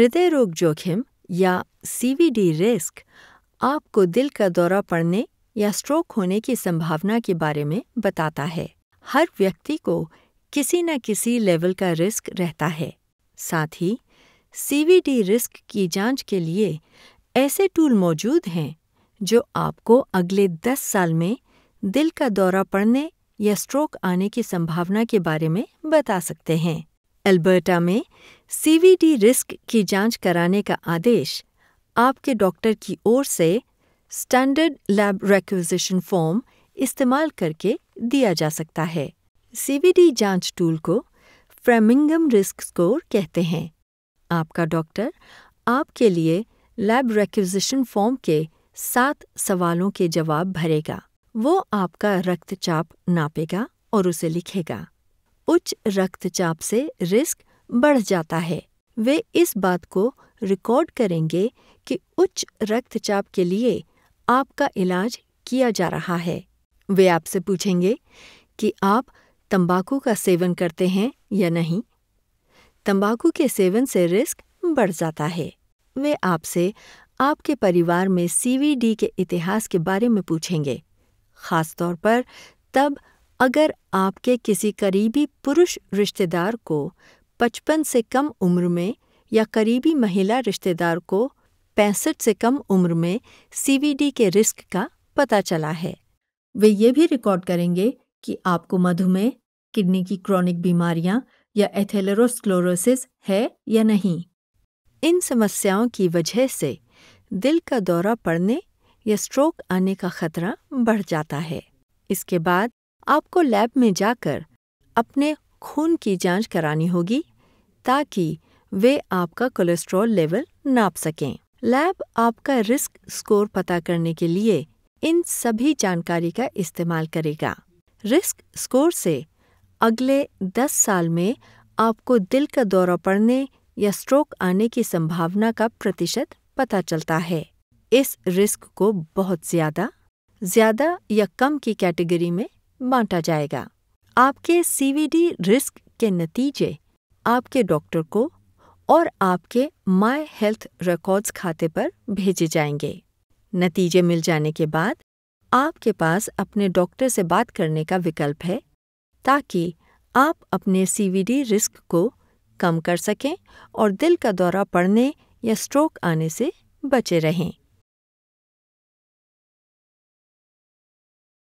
हृदय रोग जोखिम या सीवीडी रिस्क आपको दिल का दौरा पड़ने या स्ट्रोक होने की संभावना के बारे में बताता है हर व्यक्ति को किसी न किसी लेवल का रिस्क रहता है साथ ही सीवीडी रिस्क की जांच के लिए ऐसे टूल मौजूद हैं जो आपको अगले 10 साल में दिल का दौरा पड़ने या स्ट्रोक आने की संभावना के बारे में बता सकते हैं अल्बर्टा में सीवीडी रिस्क की जांच कराने का आदेश आपके डॉक्टर की ओर से स्टैंडर्ड लैब रिक्विजिशन फॉर्म इस्तेमाल करके दिया जा सकता है सीवीडी जांच टूल को फ्रेमिंगम रिस्क स्कोर कहते हैं आपका डॉक्टर आपके लिए लैब रिक्विजिशन फॉर्म के सात सवालों के जवाब भरेगा वो आपका रक्तचाप नापेगा और उसे लिखेगा उच्च रक्तचाप से रिस्क बढ़ जाता है वे इस बात को रिकॉर्ड करेंगे कि उच्च रक्तचाप के लिए आपका इलाज किया जा रहा है वे आपसे पूछेंगे कि आप तंबाकू का सेवन करते हैं या नहीं तंबाकू के सेवन से रिस्क बढ़ जाता है वे आपसे आपके परिवार में सीवीडी के इतिहास के बारे में पूछेंगे खासतौर पर तब अगर आपके किसी करीबी पुरुष रिश्तेदार को पचपन से कम उम्र में या करीबी महिला रिश्तेदार को पैंसठ से कम उम्र में सीवीडी के रिस्क का पता चला है वे ये भी रिकॉर्ड करेंगे कि आपको मधुमेह किडनी की क्रॉनिक बीमारियां या एथेलरोस्क्लोरोसिस है या नहीं इन समस्याओं की वजह से दिल का दौरा पड़ने या स्ट्रोक आने का खतरा बढ़ जाता है इसके बाद आपको लैब में जाकर अपने खून की जांच करानी होगी ताकि वे आपका कोलेस्ट्रॉल लेवल नाप सकें लैब आपका रिस्क स्कोर पता करने के लिए इन सभी जानकारी का इस्तेमाल करेगा रिस्क स्कोर से अगले 10 साल में आपको दिल का दौरा पड़ने या स्ट्रोक आने की संभावना का प्रतिशत पता चलता है इस रिस्क को बहुत ज़्यादा ज़्यादा या कम की कैटेगरी में बांटा जाएगा आपके सीवीडी रिस्क के नतीजे आपके डॉक्टर को और आपके माय हेल्थ रिकॉर्ड्स खाते पर भेजे जाएंगे नतीजे मिल जाने के बाद आपके पास अपने डॉक्टर से बात करने का विकल्प है ताकि आप अपने सीवीडी रिस्क को कम कर सकें और दिल का दौरा पड़ने या स्ट्रोक आने से बचे रहें